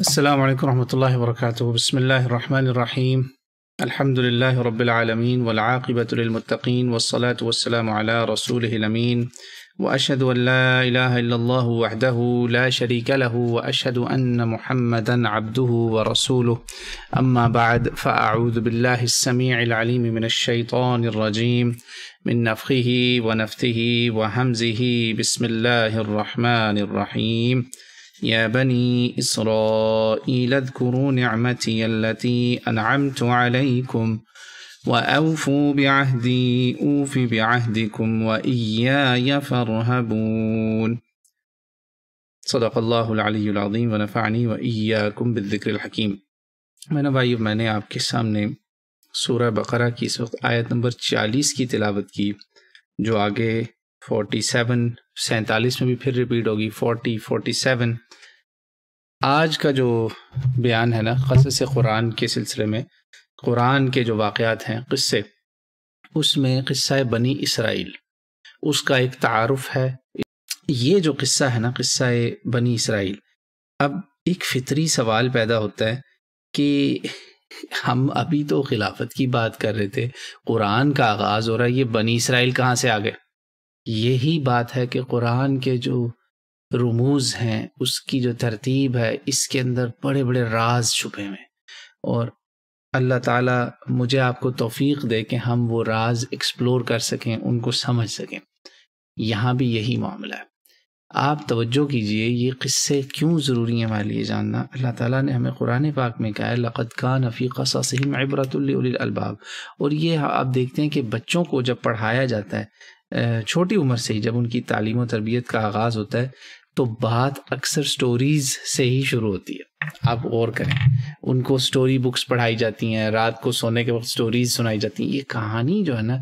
السلام عليكم ورحمة الله وبركاته بسم الله الرحمن الرحيم الحمد لله رب العالمين والعاقبة للمتقين والصلاة والسلام على رسوله الأمين وأشهد أن لا إله إلا الله وحده لا شريك له وأشهد أن محمدا عبده ورسوله أما بعد فأعوذ بالله السميع العليم من الشيطان الرجيم من نفخه ونفثه وهمزه بسم الله الرحمن الرحيم يا بني إسرائيل اذكروا نعمتي التي أنعمت عليكم وأوفوا بعهدي أوف بعهدكم وإياي فارهبون صدق الله العلي العظيم ونفعني وإياكم بالذكر الحكيم میں نے میں نے آپ کے سامنے سورہ بقرہ کی اس وقت آیت نمبر چالیس کی تلاوت کی جو آگے forty seven सैंतालीस में भी फिर रिपीट होगी फोर्टी फोर्टी सेवन आज का जो बयान है ना खसस कुरान के सिलसिले में कुरान के जो वाक़ात हैं किस्से उसमें किस्सा बनी इसराइल उसका एक तारफ़ है ये जो किस्सा है ना किस्सा बनी इसराइल अब एक फितरी सवाल पैदा होता है कि हम अभी तो खिलाफत की बात कर रहे थे कुरान का आगाज़ हो रहा है ये बनी इसराइल कहाँ से आ गए यही बात है कि कुरान के जो रमूज हैं उसकी जो तरतीब है इसके अंदर बड़े बड़े राज छुपे हुए और अल्लाह ताला मुझे आपको तौफीक दे कि हम वो राज एक्सप्लोर कर सकें उनको समझ सकें यहाँ भी यही मामला है आप तवज्जो कीजिए ये किस्से क्यों ज़रूरी हैं हमारे लिए जानना अल्लाह ताला ने हमें कुरान पाक में कहा है लक़द का नफ़ी क़सासम इबरतुल्लबाब और ये आप देखते हैं कि बच्चों को जब पढ़ाया जाता है छोटी उम्र से ही जब उनकी तालीम और तरबियत का आगाज़ होता है तो बात अक्सर स्टोरीज़ से ही शुरू होती है आप और करें उनको स्टोरी बुक्स पढ़ाई जाती हैं रात को सोने के वक्त स्टोरीज सुनाई जाती हैं ये कहानी जो है ना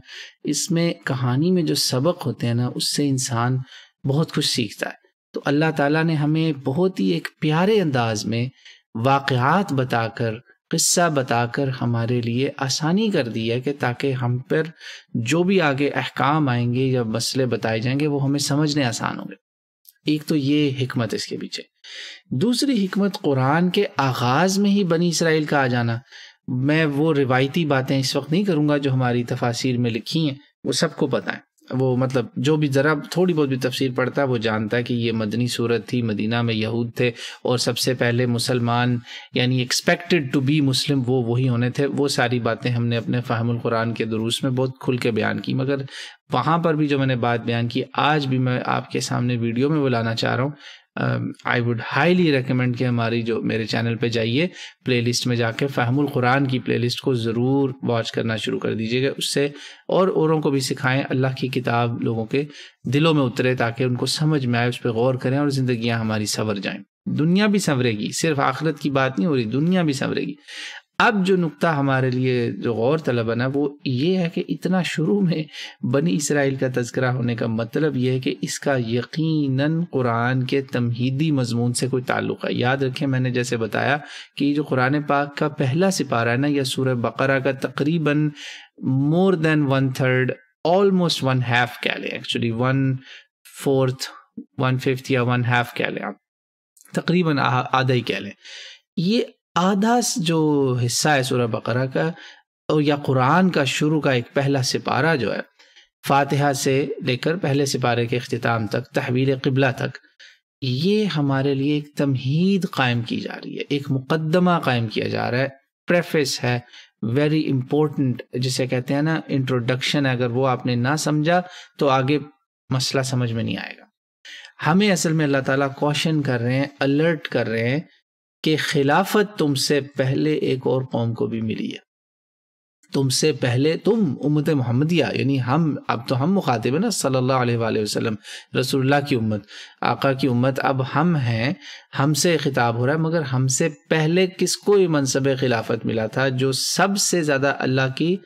इसमें कहानी में जो सबक होते हैं ना उससे इंसान बहुत कुछ सीखता है तो अल्लाह ताला ने हमें बहुत ही एक प्यारे अंदाज में वाक़ात बताकर किस्सा बताकर हमारे लिए आसानी कर दी है कि ताकि हम पर जो भी आगे अहकाम आएंगे या मसले बताए जाएंगे वो हमें समझने आसान होंगे एक तो ये हमत इसके पीछे दूसरी हमत कुरान के आगाज़ में ही बनी इसराइल का आ जाना मैं वो रिवायती बातें इस वक्त नहीं करूँगा जो हमारी तफासिर में लिखी हैं वो सबको पता है वो मतलब जो भी ज़रा थोड़ी बहुत भी तफसीर पढ़ता है वो जानता है कि ये मदनी सूरत थी मदीना में यहूद थे और सबसे पहले मुसलमान यानी एक्सपेक्टेड टू बी मुस्लिम वो वही होने थे वो सारी बातें हमने अपने फ़ाहमुल कुरान के दुरुस में बहुत खुल के बयान की मगर वहाँ पर भी जो मैंने बात बयान की आज भी मैं आपके सामने वीडियो में बुलाना चाह रहा हूँ आई वुड हाईली रिकमेंड कि हमारी जो मेरे चैनल पे जाइए प्लेलिस्ट में जाके फ़हमुल कुरान की प्लेलिस्ट को ज़रूर वॉच करना शुरू कर दीजिएगा उससे और औरों को भी सिखाएं अल्लाह की किताब लोगों के दिलों में उतरे ताकि उनको समझ में आए उस पर गौर करें और ज़िंदगियाँ हमारी संवर जाएँ दुनिया भी संवरेगी सिर्फ आखिरत की बात नहीं हो रही दुनिया भी संवरेगी अब जो नुकता हमारे लिए जो गौर तलब ना वो ये है कि इतना शुरू में बनी इसराइल का तस्करा होने का मतलब ये है कि इसका यकीनन कुरान के तमहीदी मजमून से कोई ताल्लुक है याद रखें मैंने जैसे बताया कि जो कुरान पाक का पहला सिपारा है ना या सूर बकरा का तकरीबन more than one third almost one half कह लें actually one fourth one fifth या वन हाफ कह लें आप तकरीबन आधा ही कह लें ये आधा जो हिस्सा है सूर्य बकरा का और या कुरान का शुरू का एक पहला सिपारा जो है फातिहा से लेकर पहले सिपारे के अख्ताम तक तहवीर किबला तक ये हमारे लिए एक तमहीद कायम की जा रही है एक मुकदमा कायम किया जा रहा है प्रेफिस है वेरी इम्पोर्टेंट जिसे कहते हैं ना इंट्रोडक्शन है अगर वो आपने ना समझा तो आगे मसला समझ में नहीं आएगा हमें असल में अल्लाह ताला कॉशन कर रहे हैं अलर्ट कर रहे हैं कि खिलाफत तुमसे पहले एक और कौम को भी मिली है तुमसे पहले तुम उम्मत मोहम्मदिया यानी हम अब तो हम मुखातिब है ना सल्लल्लाहु अलैहि वसल्लम रसूलुल्लाह की उम्मत आका की उम्मत अब हम हैं हमसे खिताब हो रहा है मगर हमसे पहले किसको ये मनसब खिलाफत मिला था जो सबसे ज़्यादा अल्लाह की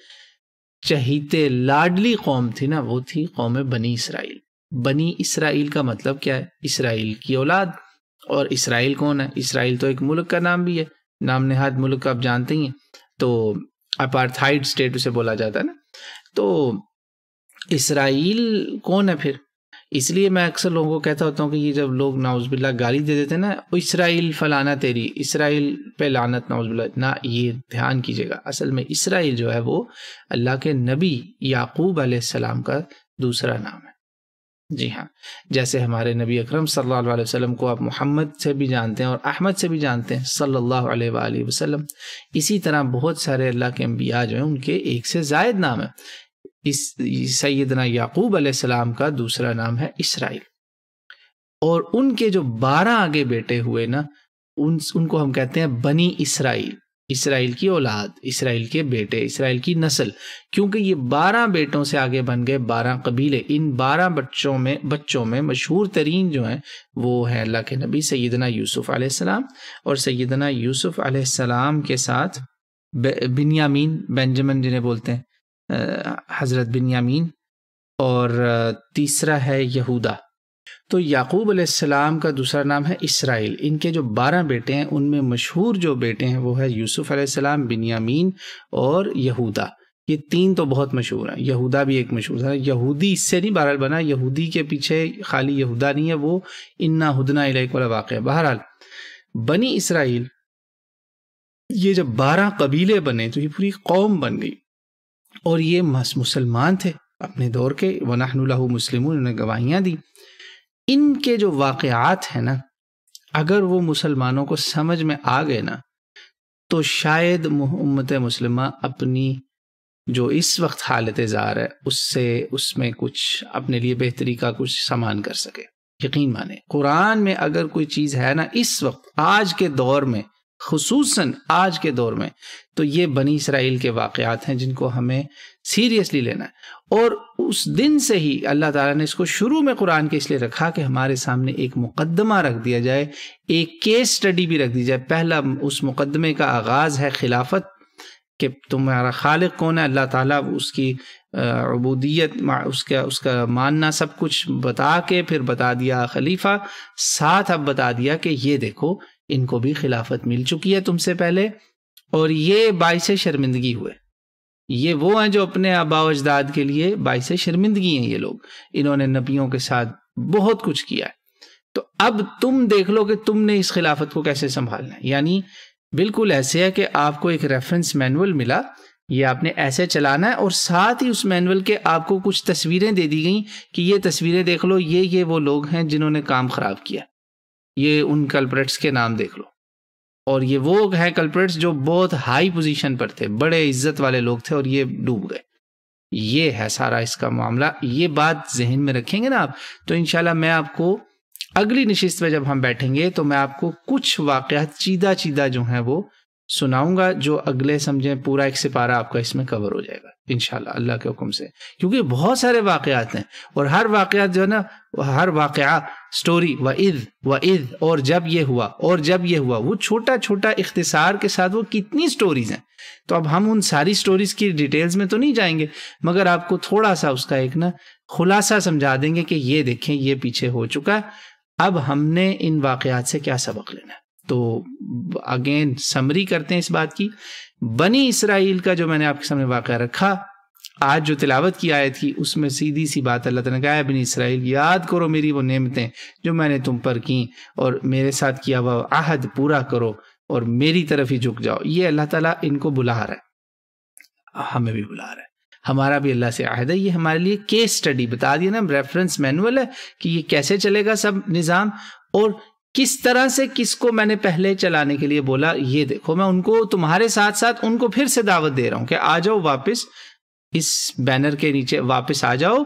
चहीते लाडली कौम थी ना वो थी कौम बनी इसराइल बनी इसराइल का मतलब क्या है इसराइल की औलाद और इसराइल कौन है इसराइल तो एक मुल्क का नाम भी है नाम नेहाद मुल्क आप जानते ही हैं तो अपार्थाइड स्टेट उसे बोला जाता है ना तो इसराइल कौन है फिर इसलिए मैं अक्सर लोगों को कहता होता हूँ कि ये जब लोग नाउजबिल्ला गाली दे देते हैं ना इसराइल फलाना तेरी इसराइल पे लानत नाउजबिल्ला ना ये ध्यान कीजिएगा असल में इसराइल जो है वो अल्लाह के नबी याकूब सलाम का दूसरा नाम है जी हाँ जैसे हमारे नबी अकरम सल्लल्लाहु अलैहि वसल्लम को आप मोहम्मद से भी जानते हैं और अहमद से भी जानते हैं सल्लल्लाहु अलैहि वसल्लम इसी तरह बहुत सारे अल्लाह के अम्बिया जो हैं उनके एक से जायद नाम है इस सैदना याकूब आसमाम का दूसरा नाम है इसराइल और उनके जो बारह आगे बेटे हुए ना उन उनको हम कहते हैं बनी इसराइल इसराइल की औलाद इसराइल के बेटे इसराइल की नस्ल क्योंकि ये बारह बेटों से आगे बन गए बारह कबीले इन बारह बच्चों में बच्चों में मशहूर तरीन जो हैं वो हैं अल्लाह के नबी सैदना यूसुफ़ आलाम और सैदना यूसुफ़ आलाम के साथ यामीन बेंजमिन जिन्हें बोलते हैं हज़रत यामीन और तीसरा है यहूदा तो याकूब अलैहिस्सलाम का दूसरा नाम है इसराइल इनके जो बारह बेटे हैं उनमें मशहूर जो बेटे हैं वो है यूसुफ अलैहिस्सलाम बिन्यामीन और यहूदा ये तीन तो बहुत मशहूर हैं यहूदा भी एक मशहूर था यहूदी इससे नहीं बहरहाल बना यहूदी के पीछे खाली यहूदा नहीं है वो इन्ना हदना इलाक वाला वाक़ है बहरहाल बनी इसराइल ये जब बारह कबीले बने तो ये पूरी कौम बन गई और ये मुसलमान थे अपने दौर के वनाहनुल्ला मुस्लिम उन्होंने गवाहियाँ दी इनके जो वाकयात हैं ना अगर वो मुसलमानों को समझ में आ गए ना तो शायद उम्मत मुसलमा अपनी जो इस वक्त हालत ज़ार है उससे उसमें कुछ अपने लिए बेहतरी का कुछ सामान कर सके यकीन माने कुरान में अगर कोई चीज़ है ना इस वक्त आज के दौर में खसूस आज के दौर में तो ये बनी इसराइल के वाकत हैं जिनको हमें सीरियसली लेना है और उस दिन से ही अल्लाह ताला ने इसको शुरू में कुरान के इसलिए रखा कि हमारे सामने एक मुकदमा रख दिया जाए एक केस स्टडी भी रख दी जाए पहला उस मुकदमे का आगाज़ है खिलाफत कि तुम्हारा खालिक कौन है अल्लाह ताला उसकी अबूदियत उसका उसका मानना सब कुछ बता के फिर बता दिया खलीफा साथ अब बता दिया कि ये देखो इनको भी खिलाफत मिल चुकी है तुमसे पहले और ये बाईस शर्मिंदगी हुए ये वो हैं जो अपने आबा अजदाद के लिए बाईस शर्मिंदगी हैं ये लोग इन्होंने नबियों के साथ बहुत कुछ किया है तो अब तुम देख लो कि तुमने इस खिलाफत को कैसे संभालना है यानी बिल्कुल ऐसे है कि आपको एक रेफरेंस मैनुअल मिला ये आपने ऐसे चलाना है और साथ ही उस मैनुअल के आपको कुछ तस्वीरें दे दी गई कि ये तस्वीरें देख लो ये ये वो लोग हैं जिन्होंने काम ख़राब किया ये उन कल्परेट्स के नाम देख लो और ये वो है कल्प्रेट्स जो बहुत हाई पोजीशन पर थे बड़े इज्जत वाले लोग थे और ये डूब गए ये है सारा इसका मामला ये बात जहन में रखेंगे ना आप तो इनशाला मैं आपको अगली नशिस्त में जब हम बैठेंगे तो मैं आपको कुछ वाक़ चीदा चीदा जो हैं वो सुनाऊंगा जो अगले समझें पूरा एक सिपारा आपका इसमें कवर हो जाएगा इन अल्लाह के हुक्म से क्योंकि बहुत सारे वाकयात हैं और हर वाकयात जो है ना हर वाक़ स्टोरी व इद व इद और जब ये हुआ और जब ये हुआ वो छोटा छोटा इख्तसार के साथ वो कितनी स्टोरीज़ हैं तो अब हम उन सारी स्टोरीज़ की डिटेल्स में तो नहीं जाएंगे मगर आपको थोड़ा सा उसका एक ना खुलासा समझा देंगे कि ये देखें ये पीछे हो चुका है अब हमने इन वाकयात से क्या सबक लेना है तो अगेन समरी करते हैं इस बात की बनी इसराइल का जो मैंने आपके सामने वाक़ रखा आज जो तिलावत की आयत की उसमें सीधी सी बात अल्लाह तला कहा बनी इसराइल याद करो मेरी वो नेमतें जो मैंने तुम पर की और मेरे साथ किया हुआ आहद पूरा करो और मेरी तरफ ही झुक जाओ ये अल्लाह ताला इनको बुला रहा है हमें भी बुला रहा है हमारा भी अल्लाह से आहद है ये हमारे लिए केस स्टडी बता दिया ना रेफरेंस मैनुअल है कि ये कैसे चलेगा सब निज़ाम और किस तरह से किसको मैंने पहले चलाने के लिए बोला ये देखो मैं उनको तुम्हारे साथ साथ उनको फिर से दावत दे रहा हूं कि आ जाओ वापस इस बैनर के नीचे वापस आ जाओ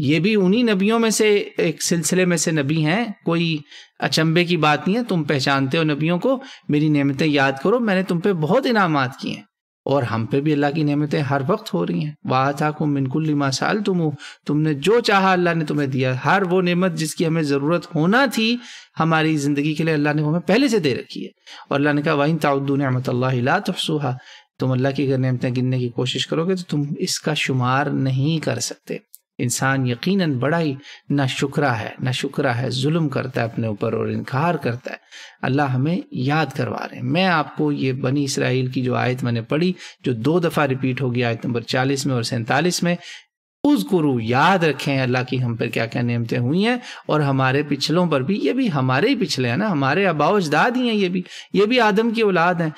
ये भी उन्हीं नबियों में से एक सिलसिले में से नबी हैं कोई अचंबे की बात नहीं है तुम पहचानते हो नबियों को मेरी नियमतें याद करो मैंने तुम पे बहुत इनामात किए हैं और हम पे भी अल्लाह की नियमतें हर वक्त हो रही हैं वाह था को मिनकुल साल तुम तुमने जो चाहा अल्लाह ने तुम्हें दिया हर वो नेमत जिसकी हमें ज़रूरत होना थी हमारी ज़िंदगी के लिए अल्लाह ने हमें पहले से दे रखी है और अल्लाह ने कहा वाइन ताउद नमत ला तुम अल्लाह की अगर नियमतें गिनने की कोशिश करोगे तो तुम इसका शुमार नहीं कर सकते इंसान यकीनन बड़ा ही ना शुक्रा है ना शुक्रा है जुल्म करता है अपने ऊपर और इनकार करता है अल्लाह हमें याद करवा रहे हैं मैं आपको ये बनी इसराइल की जो आयत मैंने पढ़ी जो दो दफ़ा रिपीट होगी आयत नंबर चालीस में और सैंतालीस में उस गुरु याद रखें अल्लाह की हम पर क्या क्या नियमतें हुई हैं और हमारे पिछलों पर भी ये भी हमारे ही पिछले हैं ना हमारे अबाउजदाद ही हैं ये भी ये भी आदम की औलाद हैं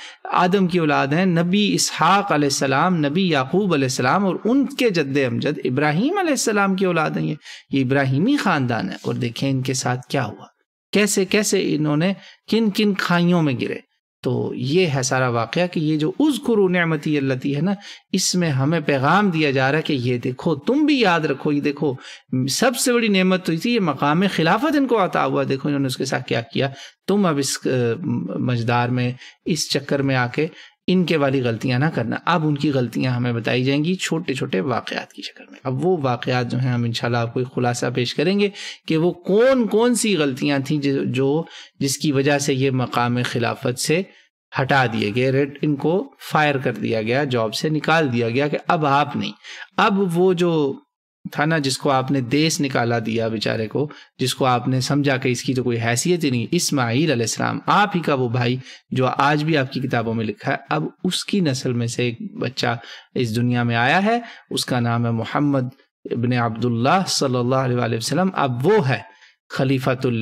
आदम की औलाद हैं नबी इसहाक़ सलाम नबी याकूब आसमाम और उनके जद्द अमजद इब्राहिम सलाम की औलाद हैं ये ये इब्राहिमी ख़ानदान है और देखें इनके साथ क्या हुआ कैसे कैसे इन्होंने किन किन खाइयों में गिरे तो ये है सारा वाक़ कि ये जो उस गुरु नमती अल्लती है ना इसमें हमें पैगाम दिया जा रहा है कि ये देखो तुम भी याद रखो ये देखो सबसे बड़ी नेमत तो थी ये मकाम खिलाफत इनको आता हुआ देखो इन्होंने उसके साथ क्या किया तुम अब इस मजदार में इस चक्कर में आके इनके वाली गलतियां ना करना अब उनकी गलतियां हमें बताई जाएंगी छोटे छोटे वाकयात की शक्ल में अब वो वाकयात जो हैं हम इंशाल्लाह आपको एक खुलासा पेश करेंगे कि वो कौन कौन सी गलतियां थीं जो जिसकी वजह से ये मकाम खिलाफत से हटा दिए गए रेड इनको फायर कर दिया गया जॉब से निकाल दिया गया कि अब आप नहीं अब वो जो था ना जिसको आपने देश निकाला दिया बेचारे को जिसको आपने समझा कि इसकी तो कोई हैसियत ही नहीं इस्माईल अलैहिस्सलाम आप ही का वो भाई जो आज भी आपकी किताबों में लिखा है अब उसकी नस्ल में से एक बच्चा इस दुनिया में आया है उसका नाम है मोहम्मद इबन अब्दुल्ला सल्लल्लाहु अलैहि वसल्लम अब वो है खलीफातुल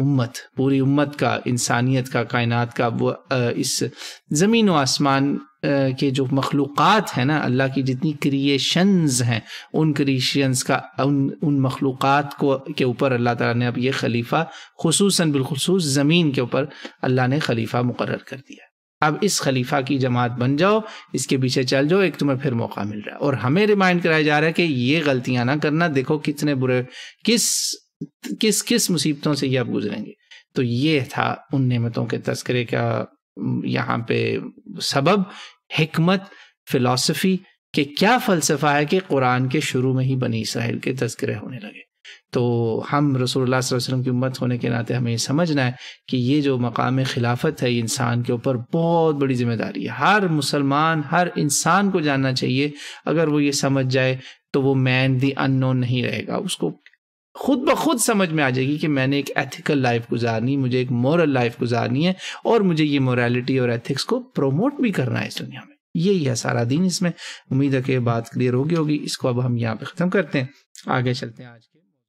उम्मत पूरी उम्मत का इंसानियत का कायनात का वो इस ज़मीन व आसमान के जो मखलूक़ हैं ना अल्लाह की जितनी क्रिएशंस हैं उन क्रिएशंस का उन उन मखलूक़ को के ऊपर अल्लाह ताला ने अब ये खलीफ़ा खसूस बिलखसूस ज़मीन के ऊपर अल्लाह ने खलीफ़ा मुकर कर दिया अब इस खलीफा की जमात बन जाओ इसके पीछे चल जाओ एक तुम्हें फिर मौका मिल रहा है और हमें रिमाइंड कराया जा रहा है कि ये गलतियां ना करना देखो कितने बुरे किस किस किस मुसीबतों से ये आप गुजरेंगे तो ये था उन नेमतों के तस्करे का यहाँ पे सबब हमत फ़िलासफ़ी के क्या फ़लसफ़ा है कि कुरान के शुरू में ही बनी इसराइल के तस्करे होने लगे तो हम रसूल वसलम की उम्मत होने के नाते हमें समझना है कि ये जो मकाम खिलाफत है इंसान के ऊपर बहुत बड़ी जिम्मेदारी है हर मुसलमान हर इंसान को जानना चाहिए अगर वो ये समझ जाए तो वो मैन दी अननोन नहीं रहेगा उसको खुद ब खुद समझ में आ जाएगी कि मैंने एक एथिकल लाइफ गुजारनी मुझे एक मॉरल लाइफ गुजारनी है और मुझे ये मोरालिटी और एथिक्स को प्रोमोट भी करना है इस दुनिया में यही है सारा दिन इसमें उम्मीद है कि बात क्लियर होगी होगी इसको अब हम यहाँ पे ख़त्म करते हैं आगे चलते हैं आज के